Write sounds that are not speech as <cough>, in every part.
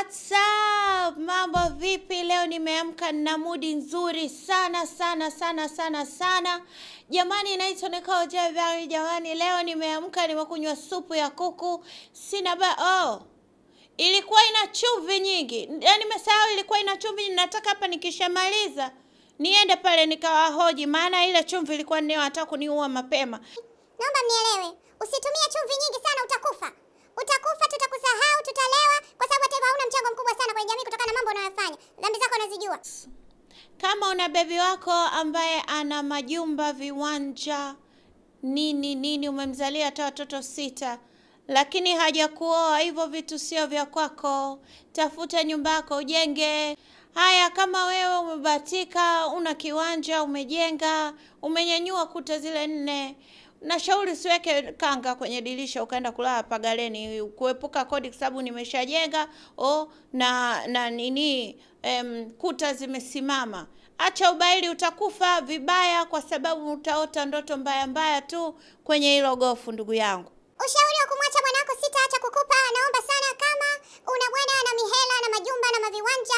What's up? Mambo vipi? Leo nimeamka na mudi nzuri sana sana sana sana sana. Jamani, naitwa Nicole Jebari. Jamani, leo nimeamka nimekunywa supu ya kuku. Sina ba oh. Ilikuwa ina chumvi nyingi. Yaani nimesahau ilikuwa ina chumvi. Nataka hapa nikishamaliza niende pale nikawahoji maana ile chumvi ilikuwa ndio hata kuniua mapema. Naomba mnielewe. Usitumie chumvi nyingi sana utakufa utakufa, tutakusahau, tutalewa, kwa sababu hata hauna mchango mkubwa sana kwenye jamii kutokana na mambo unayofanya. Dhambi zako unazijua. Kama una bebi wako ambaye ana majumba, viwanja, nini nini, umemzalia hata watoto sita lakini hajakuoa, hivyo vitu sio vya kwako. Tafuta nyumba yako ujenge. Haya, kama wewe umebahatika, una kiwanja, umejenga, umenyanyua kuta zile nne, na shauri usiweke kanga kwenye dirisha ukaenda kulala pagaleni, kuepuka kodi, kwa sababu nimeshajenga o na na nini em, kuta zimesimama. Acha ubaili, utakufa vibaya, kwa sababu utaota ndoto mbaya mbaya tu kwenye hilo gofu, ndugu yangu. Ushauri wa kumwacha mwanako sitaacha kukupa. Naomba sana, kama una bwana na mihela na majumba na maviwanja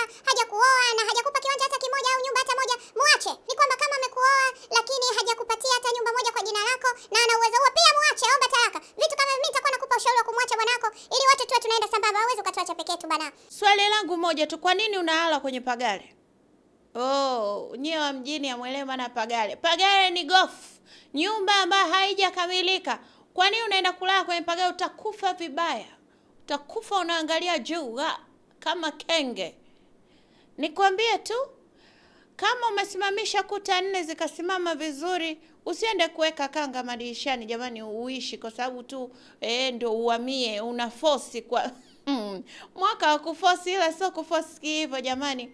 na ana uwezo huo, pia muache, omba talaka. Vitu kama mimi nitakuwa nakupa ushauri wa kumwacha bwanako ili wote tuwe tunaenda sambamba, Hawezi ukatuacha pekee tu bwana. Swali langu moja tu, kwa nini unahala kwenye pagare? Oh, nyie wa mjini amwelewe maana pagare. Pagare ni gofu, nyumba ambayo haijakamilika. Kwa nini unaenda kulala kwenye pagare? Utakufa vibaya, utakufa unaangalia juu kama kenge. Nikwambie tu umesimamisha kuta nne zikasimama vizuri, usiende kuweka kanga madirishani jamani, uishi kwa sababu tu eh, ndio uhamie, una fosi kwa <laughs> hmm, mwaka wa kufosi, ila sio kufosi hivyo jamani.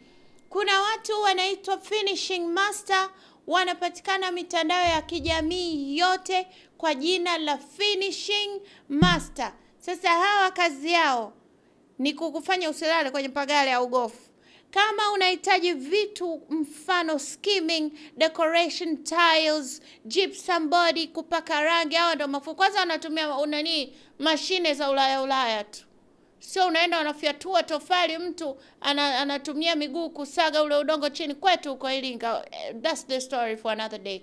Kuna watu wanaitwa finishing master, wanapatikana mitandao ya kijamii yote kwa jina la finishing master. Sasa hawa kazi yao ni kukufanya usilale kwenye pagale ya ugofu. Kama unahitaji vitu mfano skimming, decoration, tiles, gypsum body kupaka rangi, hawa ndio mafu. Kwanza wanatumia unani mashine za Ulaya Ulaya tu, sio unaenda unafyatua tofali, mtu ana, anatumia miguu kusaga ule udongo chini. Kwetu huko Iringa, that's the story for another day.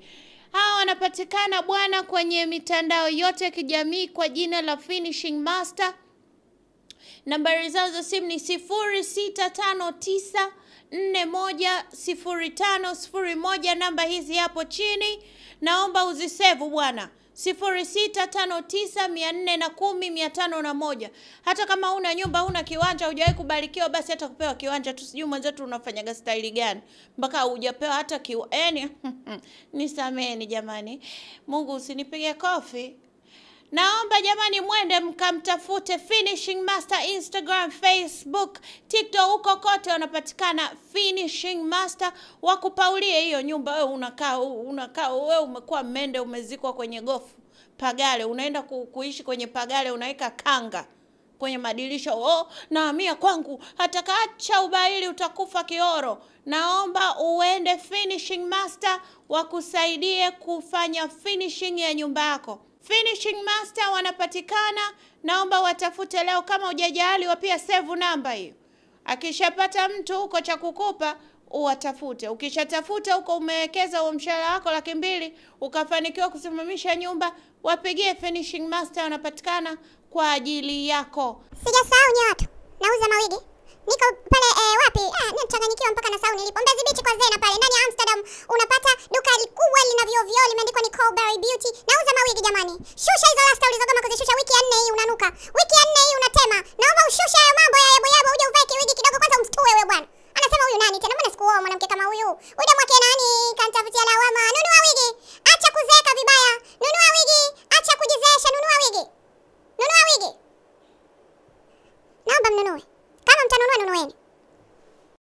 Hawa wanapatikana bwana kwenye mitandao yote ya kijamii kwa jina la Finishing Master Nambari zao za simu ni 0659 410501. Namba hizi hapo chini, naomba uzisevu bwana, 0659410501. Hata kama una nyumba, una kiwanja, hujawahi kubarikiwa, basi hata kupewa kiwanja tu, sijui mwenzetu unafanyaga staili gani mpaka hujapewa hata kiwani. <laughs> Nisameni jamani, Mungu usinipige kofi. Naomba jamani, mwende mkamtafute Finishing Master Instagram, Facebook, TikTok, huko kote wanapatikana Finishing Master. Wakupaulie hiyo nyumba, wewe unakaa unakaa wewe umekuwa mende, umezikwa kwenye gofu pagale, unaenda ku, kuishi kwenye pagale, unaweka kanga kwenye madirisha. Oh, naamia kwangu, kacha ubaili, utakufa kioro Naomba uende Finishing Master wakusaidie kufanya finishing ya nyumba yako. Finishing master wanapatikana, naomba watafute leo kama hujajali wapia save namba hiyo. Akishapata mtu huko cha kukupa uwatafute. Ukishatafuta huko umewekeza huo mshahara wako laki mbili ukafanikiwa kusimamisha nyumba, wapigie finishing master, wanapatikana kwa ajili yako. Sijasahau nye watu, nauza mawigi niko pale eh, wapi? Ah, nimchanganyikiwa mpaka na sauni nilipo Mbezi Beach kwa Zena pale ndani ya Amsterdam, unapata duka likubwa vioo limeandikwa ni Colberry Beauty. Nauza mawigi jamani. Shusha hizo lasta ulizogoma kuzishusha wiki ya nne hii unanuka. Wiki ya nne hii unatema. Naomba ushusha hayo mambo ya yebo yebo.